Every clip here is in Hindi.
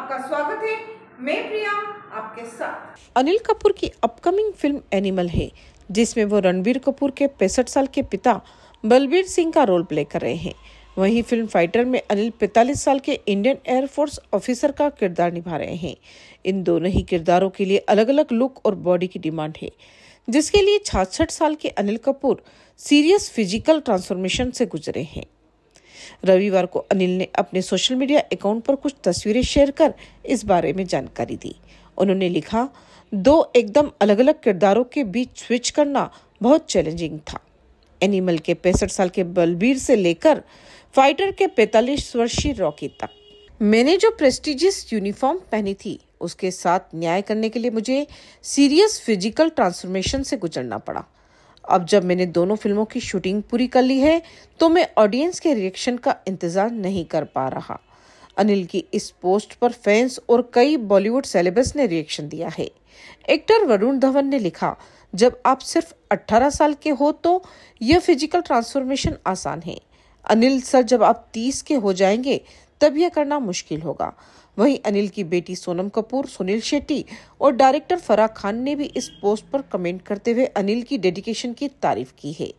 आपका स्वागत है मैं प्रिया आपके साथ अनिल कपूर की अपकमिंग फिल्म एनिमल है जिसमें वो रणबीर कपूर के पैंसठ साल के पिता बलबीर सिंह का रोल प्ले कर रहे हैं वहीं फिल्म फाइटर में अनिल 45 साल के इंडियन एयरफोर्स ऑफिसर का किरदार निभा रहे हैं इन दोनों ही किरदारों के लिए अलग अलग लुक और बॉडी की डिमांड है जिसके लिए छाछठ साल के Anil Kapoor serious physical transformation से गुजरे हैं रविवार को अनिल ने अपने सोशल मीडिया अकाउंट पर कुछ तस्वीरें शेयर कर इस बारे में जानकारी दी उन्होंने लिखा दो एकदम अलग अलग किरदारों के बीच स्विच करना बहुत चैलेंजिंग था एनिमल के पैंसठ साल के बलबीर से लेकर फाइटर के पैतालीस वर्षीय रॉकी तक मैंने जो प्रेस्टिजियस यूनिफॉर्म पहनी थी उसके साथ न्याय करने के लिए मुझे सीरियस फिजिकल ट्रांसफॉर्मेशन से गुजरना पड़ा अब जब मैंने दोनों फिल्मों की शूटिंग पूरी कर ली है तो मैं ऑडियंस के रिएक्शन का इंतज़ार नहीं कर पा रहा अनिल की इस पोस्ट पर फैंस और कई बॉलीवुड सेलेबस ने रिएक्शन दिया है एक्टर वरुण धवन ने लिखा जब आप सिर्फ 18 साल के हो तो यह फिजिकल ट्रांसफॉर्मेशन आसान है अनिल सर जब आप 30 के हो जाएंगे तब यह करना मुश्किल होगा वहीं अनिल की बेटी सोनम कपूर सुनील शेट्टी और डायरेक्टर फराह खान ने भी इस पोस्ट पर कमेंट करते हुए अनिल की डेडिकेशन की तारीफ की है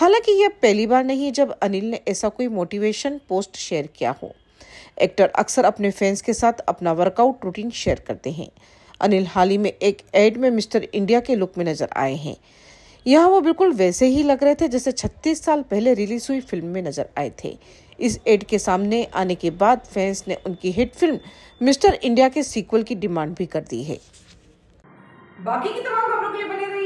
हालांकि यह पहली बार नहीं है जब अनिल ने ऐसा कोई मोटिवेशन पोस्ट शेयर किया हो एक्टर अक्सर अपने फैंस के साथ अपना वर्कआउट रूटीन शेयर करते हैं अनिल हाल ही में एक एड में मिस्टर इंडिया के लुक में नजर आए हैं यहाँ वो बिल्कुल वैसे ही लग रहे थे जैसे 36 साल पहले रिलीज हुई फिल्म में नजर आए थे इस एड के सामने आने के बाद फैंस ने उनकी हिट फिल्म मिस्टर इंडिया के सीक्वल की डिमांड भी कर दी है बाकी की तमाम खबरों के लिए बने